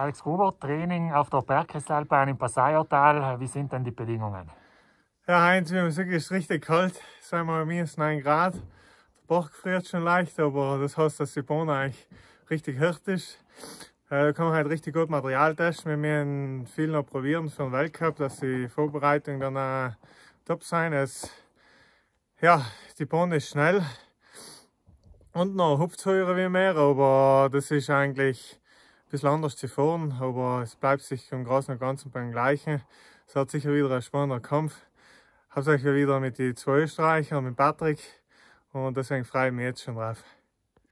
Alex Gruber, Training auf der Bergkristallbahn im Passaiertal. Wie sind denn die Bedingungen? Ja, Heinz, wir haben wirklich richtig kalt. Sagen wir minus 9 Grad. Der Bach friert schon leicht, aber das heißt, dass die Bahn eigentlich richtig hart ist. Äh, da kann man halt richtig gut Material testen. Wir müssen viel noch probieren für den Weltcup, dass die Vorbereitung dann auch top sein ist. Ja, die Bahn ist schnell. Und noch hupft heuer wie mehr, aber das ist eigentlich bisschen anders zu fahren, aber es bleibt sich im Großen und Ganzen beim Gleichen. Es hat sicher wieder ein spannender Kampf. Hauptsächlich wieder mit den zwei Österreichern, mit Patrick. Und deswegen freue ich mich jetzt schon drauf.